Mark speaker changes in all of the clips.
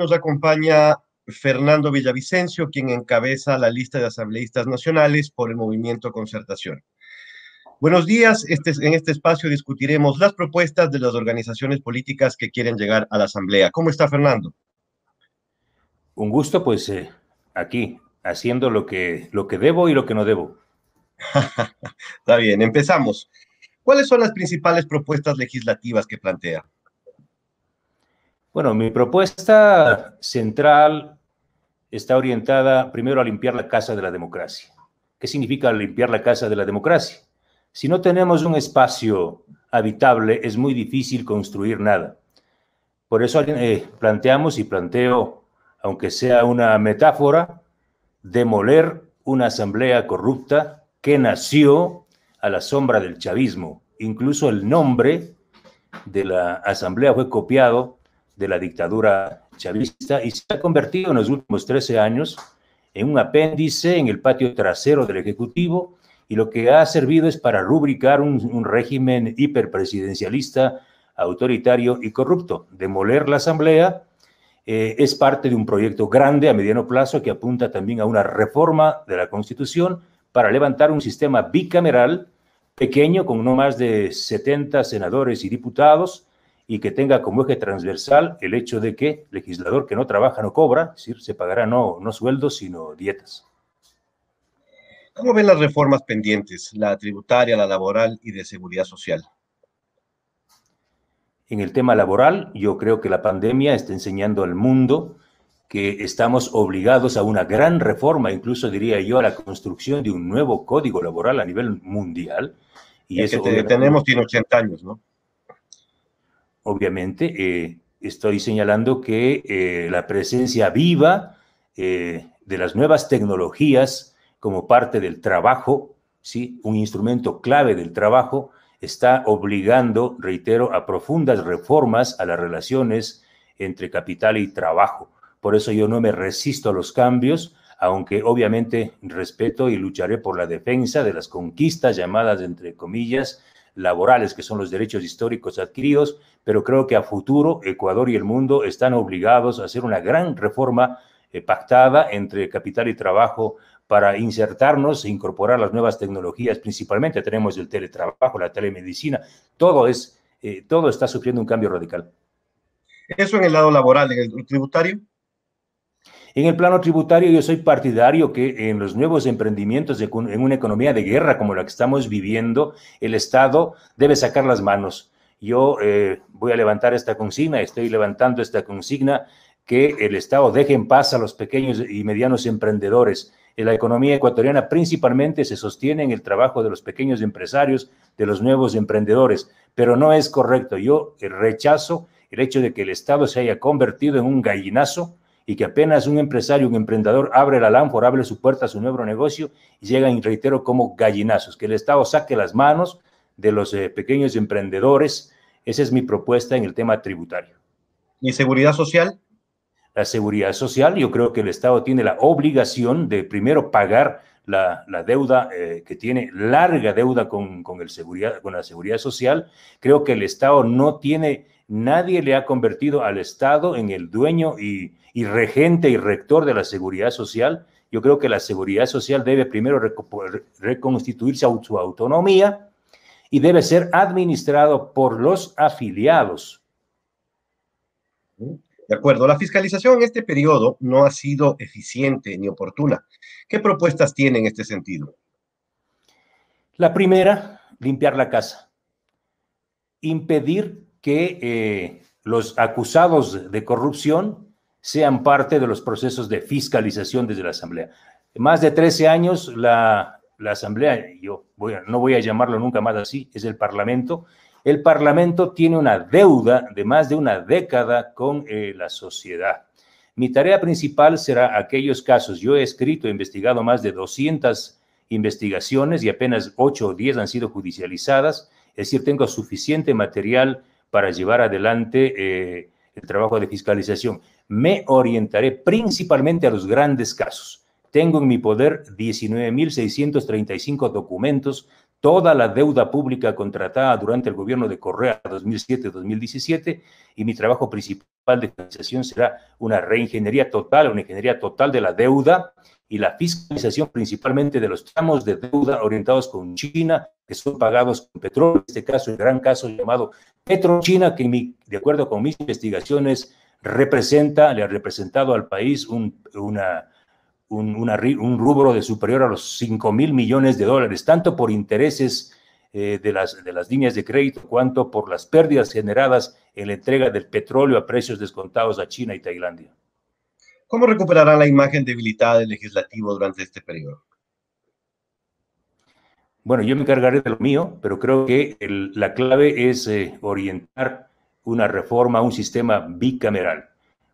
Speaker 1: nos acompaña Fernando Villavicencio, quien encabeza la lista de asambleístas nacionales por el movimiento Concertación. Buenos días, este, en este espacio discutiremos las propuestas de las organizaciones políticas que quieren llegar a la asamblea. ¿Cómo está Fernando?
Speaker 2: Un gusto, pues eh, aquí, haciendo lo que, lo que
Speaker 1: debo y lo que no debo. está bien, empezamos. ¿Cuáles son las principales propuestas legislativas que plantea? Bueno, mi propuesta
Speaker 2: central está orientada primero a limpiar la casa de la democracia. ¿Qué significa limpiar la casa de la democracia? Si no tenemos un espacio habitable, es muy difícil construir nada. Por eso eh, planteamos y planteo, aunque sea una metáfora, demoler una asamblea corrupta que nació a la sombra del chavismo. Incluso el nombre de la asamblea fue copiado de la dictadura chavista y se ha convertido en los últimos 13 años en un apéndice en el patio trasero del Ejecutivo y lo que ha servido es para rubricar un, régimen hiperpresidencialista, autoritario y corrupto. Demoler la Asamblea eh, es parte de un proyecto grande a mediano plazo que apunta también a una reforma de la Constitución para levantar un sistema bicameral pequeño con no más de 70 senadores y diputados y que tenga como eje transversal el hecho de que legislador que no trabaja no cobra, es decir, se pagará no, no sueldos, sino dietas.
Speaker 1: ¿Cómo ven las reformas pendientes, la tributaria, la laboral y de seguridad social?
Speaker 2: En el tema laboral, yo creo que la pandemia está enseñando al mundo que estamos obligados a una gran reforma, incluso diría yo, a la construcción de un nuevo código laboral a nivel mundial.
Speaker 1: Y eso que tenemos tiene 80
Speaker 2: años, ¿no? obviamente, eh, estoy señalando que eh, la presencia viva eh, de las nuevas tecnologías como parte del trabajo, ¿sí? un instrumento clave del trabajo, está obligando, reitero, a profundas reformas a las relaciones entre capital y trabajo. Por eso yo no me resisto a los cambios, aunque obviamente respeto y lucharé por la defensa de las conquistas llamadas, entre comillas, laborales, que son los derechos históricos adquiridos, pero creo que a futuro Ecuador y el mundo están obligados a hacer una gran reforma eh, pactada entre capital y trabajo para insertarnos e incorporar las nuevas tecnologías. Principalmente tenemos el teletrabajo, la telemedicina, todo, es, eh, todo está sufriendo un cambio radical.
Speaker 1: Eso en el lado laboral, en el tributario.
Speaker 2: En el plano tributario, yo soy partidario que en los nuevos emprendimientos, en una economía de guerra como la que estamos viviendo, el Estado debe sacar las manos. Yo eh, voy a levantar esta consigna, estoy levantando esta consigna, que el Estado deje en paz a los pequeños y medianos emprendedores. En la economía ecuatoriana principalmente se sostiene en el trabajo de los pequeños empresarios, de los nuevos emprendedores, pero no es correcto. Yo rechazo el hecho de que el Estado se haya convertido en un gallinazo y que apenas un empresario, un emprendedor abre la lámpara, abre su puerta a su nuevo negocio y llegan, reitero, como gallinazos, que el Estado saque las manos de los eh, pequeños emprendedores. Esa es mi propuesta en el tema tributario. ¿Y seguridad social? La seguridad social, yo creo que el Estado tiene la obligación de primero pagar la, deuda eh, que tiene, larga deuda con, el seguridad, con la seguridad social. Creo que el Estado no tiene nadie le ha convertido al Estado en el dueño y, regente y rector de la seguridad social. Yo creo que la seguridad social debe primero reconstituirse a su autonomía y debe ser administrado
Speaker 1: por los afiliados. De acuerdo, la fiscalización en este periodo no ha sido eficiente ni oportuna. ¿Qué propuestas tiene en este sentido? La primera, limpiar la casa,
Speaker 2: impedir que eh, los acusados de corrupción sean parte de los procesos de fiscalización desde la Asamblea. Más de 13 años la, Asamblea, yo no voy a llamarlo nunca más así, es el Parlamento. El Parlamento tiene una deuda de más de una década con eh, la sociedad. Mi tarea principal será aquellos casos. Yo he escrito e investigado más de 200 investigaciones y apenas 8 o 10 han sido judicializadas. Es decir, tengo suficiente material para llevar adelante eh, el trabajo de fiscalización. Me orientaré principalmente a los grandes casos. Tengo en mi poder 19.635 documentos, toda la deuda pública contratada durante el gobierno de Correa 2007-2017 y mi trabajo principal de fiscalización será una reingeniería total, una ingeniería total de la deuda y la fiscalización principalmente de los tramos de deuda orientados con China, que son pagados con petróleo, en este caso el gran caso llamado PetroChina, que de acuerdo con mis investigaciones representa, le ha representado al país un, un rubro de superior a los 5 mil millones de dólares, tanto por intereses eh, de, las, de las líneas de crédito cuanto por las pérdidas generadas en la entrega del petróleo a precios descontados a China y Tailandia.
Speaker 1: ¿Cómo recuperará la imagen debilitada del legislativo durante este periodo?
Speaker 2: Bueno, yo me encargaré de lo mío, pero creo que la clave es eh, orientar una reforma, a un sistema bicameral.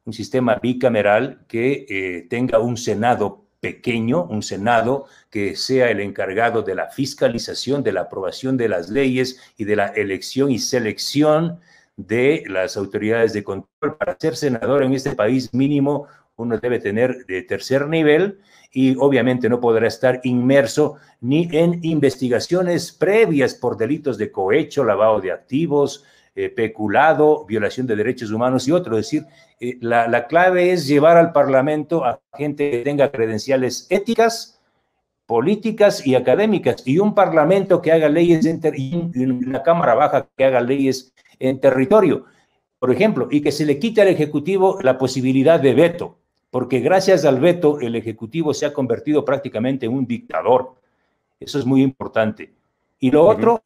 Speaker 2: Un sistema bicameral que eh, tenga un Senado pequeño, un Senado que sea el encargado de la fiscalización, de la aprobación de las leyes y de la elección y selección de las autoridades de control. Para ser senador en este país mínimo uno debe tener de tercer nivel y obviamente no podrá estar inmerso ni en investigaciones previas por delitos de cohecho, lavado de activos, eh, peculado, violación de derechos humanos y otro. Es decir, eh, la, clave es llevar al Parlamento a gente que tenga credenciales éticas, políticas y académicas, y un Parlamento que haga leyes en y una Cámara Baja que haga leyes en territorio, por ejemplo, y que se le quite al Ejecutivo la posibilidad de veto porque gracias al veto el Ejecutivo se ha convertido prácticamente en un dictador. Eso es muy importante. Y lo otro,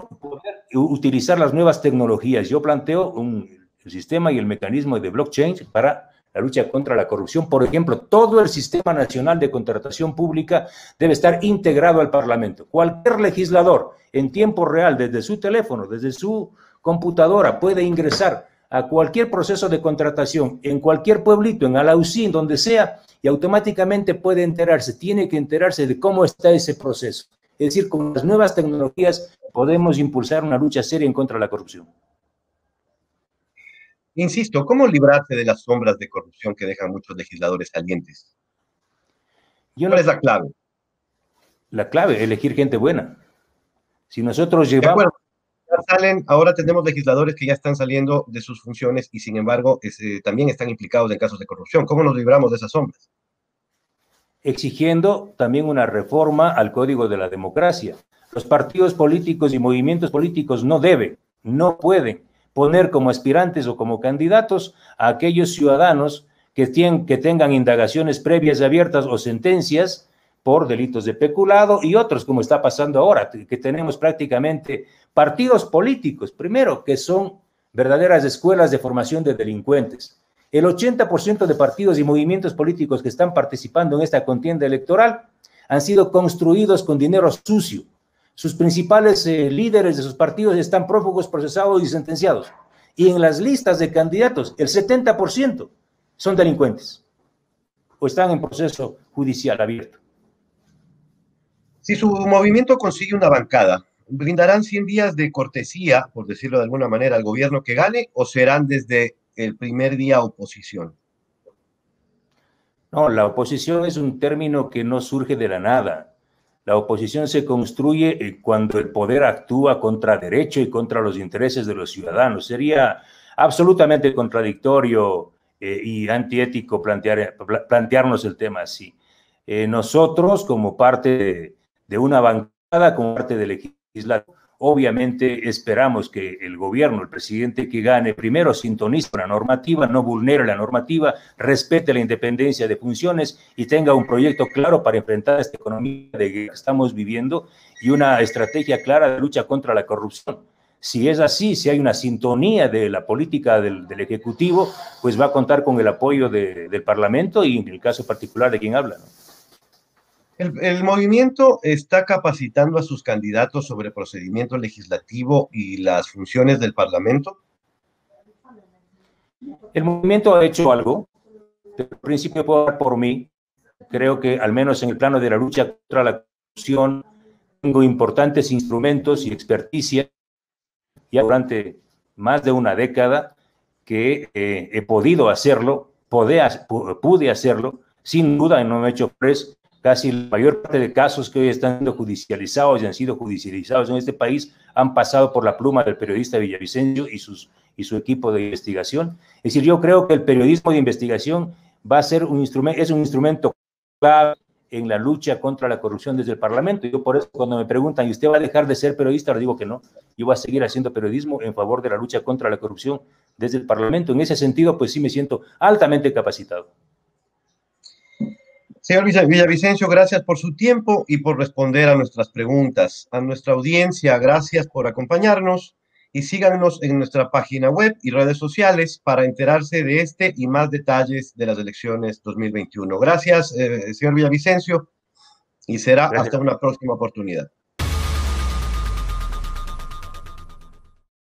Speaker 2: utilizar las nuevas tecnologías. Yo planteo un sistema y el mecanismo de blockchain para la lucha contra la corrupción. Por ejemplo, todo el sistema nacional de contratación pública debe estar integrado al Parlamento. Cualquier legislador en tiempo real, desde su teléfono, desde su computadora, puede ingresar a cualquier proceso de contratación en cualquier pueblito, en Alausín, donde sea, y automáticamente puede enterarse, tiene que enterarse de cómo está ese proceso. Es decir, con las nuevas tecnologías podemos impulsar una lucha seria en contra de la corrupción.
Speaker 1: Insisto, ¿cómo librarse de las sombras de corrupción que dejan muchos legisladores salientes? Yo ¿Cuál es la clave? La
Speaker 2: clave, elegir gente buena. Si nosotros llevamos
Speaker 1: ahora tenemos legisladores que ya están saliendo de sus funciones y sin embargo este, también están implicados en casos de corrupción. ¿Cómo nos libramos de esas sombras?
Speaker 2: Exigiendo también una reforma al Código de la Democracia. Los partidos políticos y movimientos políticos no deben, no pueden poner como aspirantes o como candidatos a aquellos ciudadanos que, tienen, que tengan indagaciones previas abiertas o sentencias por delitos de peculado y otros, como está pasando ahora, que tenemos prácticamente partidos políticos, primero, que son verdaderas escuelas de formación de delincuentes. El 80% de partidos y movimientos políticos que están participando en esta contienda electoral han sido construidos con dinero sucio. Sus principales eh, líderes de sus partidos están prófugos, procesados y sentenciados. Y en las listas de candidatos, el 70% son delincuentes
Speaker 1: o están en proceso judicial abierto. Si su movimiento consigue una bancada, ¿brindarán 100 días de cortesía, por decirlo de alguna manera, al gobierno que gane o serán desde el primer día oposición?
Speaker 2: No, la oposición es un término que no surge de la nada. La oposición se construye eh, cuando el poder actúa contra derecho y contra los intereses de los ciudadanos. Sería absolutamente contradictorio eh, y antiético plantear, plantearnos el tema así. Eh, nosotros, como parte de, de una bancada con parte del legislativo. Obviamente esperamos que el gobierno, el presidente que gane, primero sintonice la normativa, no vulnere la normativa, respete la independencia de funciones y tenga un proyecto claro para enfrentar esta economía de que estamos viviendo y una estrategia clara de lucha contra la corrupción. Si es así, si hay una sintonía de la política del, Ejecutivo, pues va a contar con el apoyo del Parlamento y en el caso particular de quien habla. ¿no?
Speaker 1: El, movimiento está capacitando a sus candidatos sobre procedimiento legislativo y las funciones del Parlamento. El movimiento ha hecho algo. Desde
Speaker 2: principio por mí. Creo que al menos en el plano de la lucha contra la corrupción tengo importantes instrumentos y experticia ya durante más de una década que eh, he podido hacerlo, pude, hacerlo, sin duda no me he hecho pres Casi la mayor parte de casos que hoy están judicializados y han sido judicializados en este país han pasado por la pluma del periodista Villavicencio y, sus, y su equipo de investigación. Es decir, yo creo que el periodismo de investigación va a ser un instrumento, es un instrumento clave en la lucha contra la corrupción desde el Parlamento. Yo por eso cuando me preguntan, ¿y usted va a dejar de ser periodista? Le digo que no. Yo voy a seguir haciendo periodismo en favor de la lucha contra la corrupción desde el Parlamento. En ese sentido, pues sí me siento altamente capacitado.
Speaker 1: Señor Villavicencio, gracias por su tiempo y por responder a nuestras preguntas. A nuestra audiencia, gracias por acompañarnos y síganos en nuestra página web y redes sociales para enterarse de este y más detalles de las elecciones 2021. Gracias, eh, señor Villavicencio, y será hasta una próxima oportunidad.